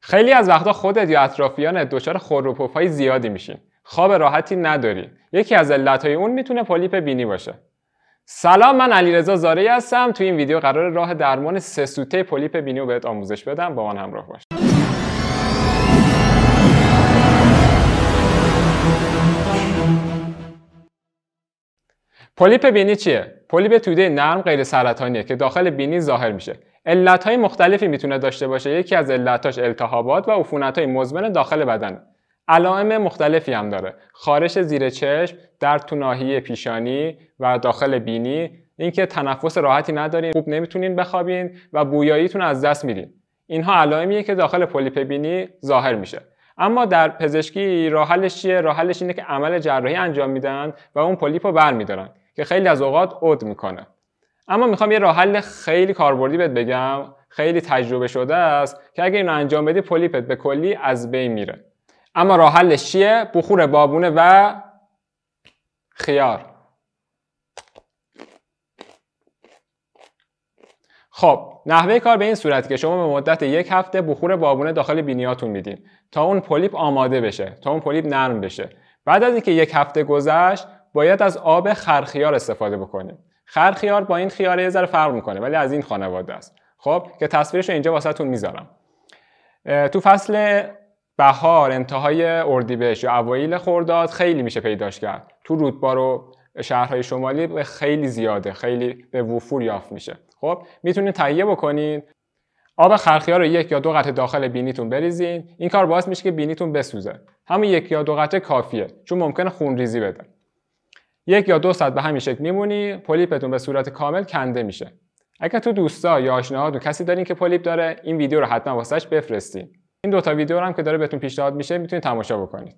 خیلی از وقتا خودت یا اطرافیانت دچار خروپوپای زیادی میشین خواب راحتی ندارین یکی از علتهای اون میتونه پولیپ بینی باشه سلام من علیرضا زارعی هستم تو این ویدیو قرار راه درمان سه سوته پولیپ بینی رو بهت آموزش بدم با من همراه باش پولیپ بینی چیه پولیپ توده نرم غیر سرطانیه که داخل بینی ظاهر میشه علتهای مختلفی میتونه داشته باشه یکی از علتاش التهابات و عفونت‌های مزمن داخل بدن علائم مختلفی هم داره خارش زیر چشم در تو پیشانی و داخل بینی اینکه تنفس راحتی ندارین خوب نمیتونین بخوابین و بویاییتون از دست میرین اینها علائمیه که داخل پولیپ بینی ظاهر میشه اما در پزشکی راحلش چیه راحلش اینه که عمل جراحی انجام میدن و اون پلیپ رو برمیدارن که خیلی از اوقات عد میکنه اما میخوام یه راه حل خیلی کاربردی بهت بگم خیلی تجربه شده است که اگه اینو انجام بدی پولیپت به کلی از بین میره اما راه حلش چیه بخور بابونه و خیار خب نحوه کار به این صورت که شما به مدت یک هفته بخور بابونه داخل بینیاتون میدین تا اون پولیپ آماده بشه تا اون پولیپ نرم بشه بعد از اینکه یک هفته گذشت باید از آب خرخیار استفاده بکنیم خرخیار با این خیاره یه ذره فرق میکنه ولی از این خانواده است خب که تصویرش رو اینجا واسهتون میذارم تو فصل بهار انتهای اردیبهشت یا اوایل خرداد خیلی میشه پیداش کرد تو رودبار و شهرهای شمالی خیلی زیاده خیلی به وفور یافت میشه خب میتونید تهیه بکنید آب خرخیار رو یک یا دو قطعه داخل بینیتون بریزین این کار باعث میشه که بینیتون بسوزه همین یک یا دو قطعه کافیه چون ممکنه ریزی بده یک یا دو ساعت به همین شکل میمونی پولیپتون به صورت کامل کنده میشه اگر تو دوستا یا آشناهاتون کسی دارین که پلیپ داره این ویدیو رو حتما واسش بفرستین این دوتا ویدیو رو هم که داره بهتون پیشنهاد میشه میتونید تماشا بکنید